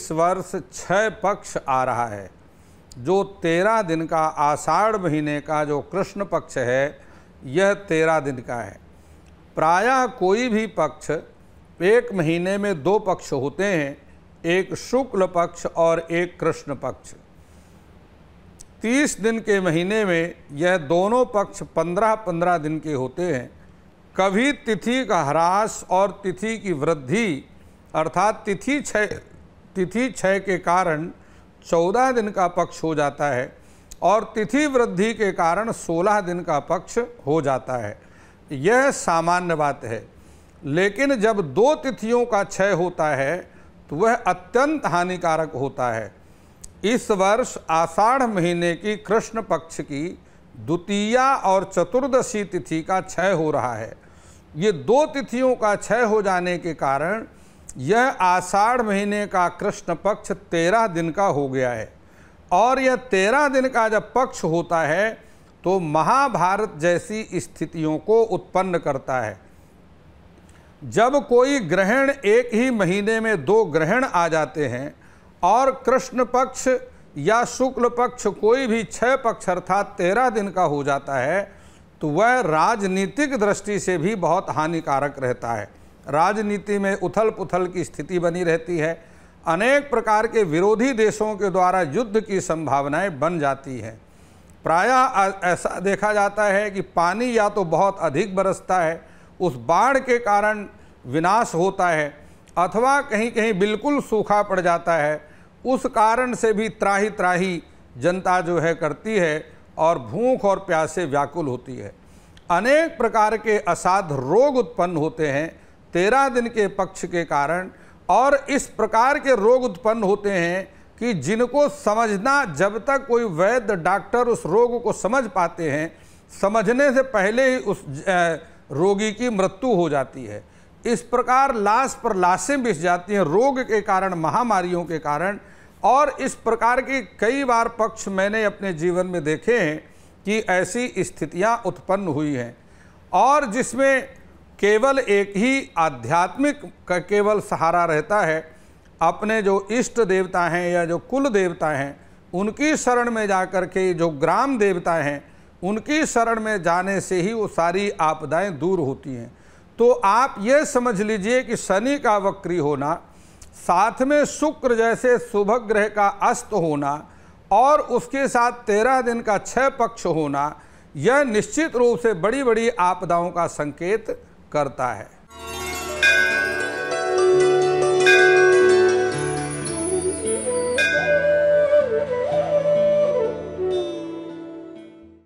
इस वर्ष छह पक्ष आ रहा है जो तेरह दिन का आषाढ़ महीने का जो कृष्ण पक्ष है यह तेरह दिन का है प्रायः कोई भी पक्ष एक महीने में दो पक्ष होते हैं एक शुक्ल पक्ष और एक कृष्ण पक्ष तीस दिन के महीने में यह दोनों पक्ष पंद्रह पंद्रह दिन के होते हैं कभी तिथि का ह्रास और तिथि की वृद्धि अर्थात तिथि क्षय तिथि क्षय के कारण चौदह दिन का पक्ष हो जाता है और तिथि वृद्धि के कारण सोलह दिन का पक्ष हो जाता है यह सामान्य बात है लेकिन जब दो तिथियों का क्षय होता है तो वह अत्यंत हानिकारक होता है इस वर्ष आषाढ़ महीने की कृष्ण पक्ष की द्वितीया और चतुर्दशी तिथि का क्षय हो रहा है ये दो तिथियों का क्षय हो जाने के कारण यह आषाढ़ महीने का कृष्ण पक्ष तेरह दिन का हो गया है और यह तेरह दिन का जब पक्ष होता है तो महाभारत जैसी स्थितियों को उत्पन्न करता है जब कोई ग्रहण एक ही महीने में दो ग्रहण आ जाते हैं और कृष्ण पक्ष या शुक्ल पक्ष कोई भी छः पक्ष अर्थात तेरह दिन का हो जाता है तो वह राजनीतिक दृष्टि से भी बहुत हानिकारक रहता है राजनीति में उथल पुथल की स्थिति बनी रहती है अनेक प्रकार के विरोधी देशों के द्वारा युद्ध की संभावनाएं बन जाती हैं प्रायः ऐसा देखा जाता है कि पानी या तो बहुत अधिक बरसता है उस बाढ़ के कारण विनाश होता है अथवा कहीं कहीं बिल्कुल सूखा पड़ जाता है उस कारण से भी त्राही त्राही जनता जो है करती है और भूख और प्यास से व्याकुल होती है अनेक प्रकार के असाध रोग उत्पन्न होते हैं तेरह दिन के पक्ष के कारण और इस प्रकार के रोग उत्पन्न होते हैं कि जिनको समझना जब तक कोई वैद्य डॉक्टर उस रोग को समझ पाते हैं समझने से पहले ही उस रोगी की मृत्यु हो जाती है इस प्रकार लाश पर लाशें बिछ जाती हैं रोग के कारण महामारियों के कारण और इस प्रकार के कई बार पक्ष मैंने अपने जीवन में देखे हैं कि ऐसी स्थितियां उत्पन्न हुई हैं और जिसमें केवल एक ही आध्यात्मिक का केवल सहारा रहता है अपने जो इष्ट देवता हैं या जो कुल देवता हैं उनकी शरण में जा कर के जो ग्राम देवता हैं उनकी शरण में जाने से ही वो सारी आपदाएं दूर होती हैं तो आप ये समझ लीजिए कि शनि का वक्री होना साथ में शुक्र जैसे शुभ ग्रह का अस्त होना और उसके साथ तेरह दिन का छह पक्ष होना यह निश्चित रूप से बड़ी बड़ी आपदाओं का संकेत करता है